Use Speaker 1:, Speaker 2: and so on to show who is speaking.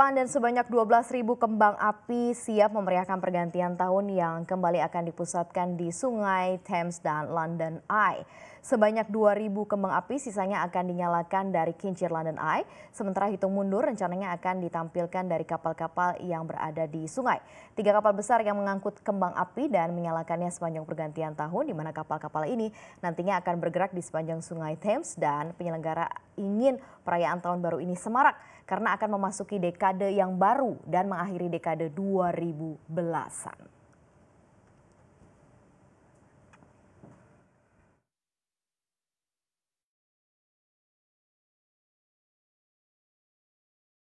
Speaker 1: Thailand dan sebanyak 12.000 kembang api siap memeriahkan pergantian tahun yang kembali akan dipusatkan di Sungai Thames dan London Eye. Sebanyak 2.000 kembang api sisanya akan dinyalakan dari kincir London Eye. Sementara hitung mundur rencananya akan ditampilkan dari kapal-kapal yang berada di sungai. Tiga kapal besar yang mengangkut kembang api dan menyalakannya sepanjang pergantian tahun di mana kapal-kapal ini nantinya akan bergerak di sepanjang Sungai Thames dan penyelenggara ingin perayaan tahun baru ini semarak karena akan memasuki dekade dekade yang baru dan mengakhiri dekade 2010-an.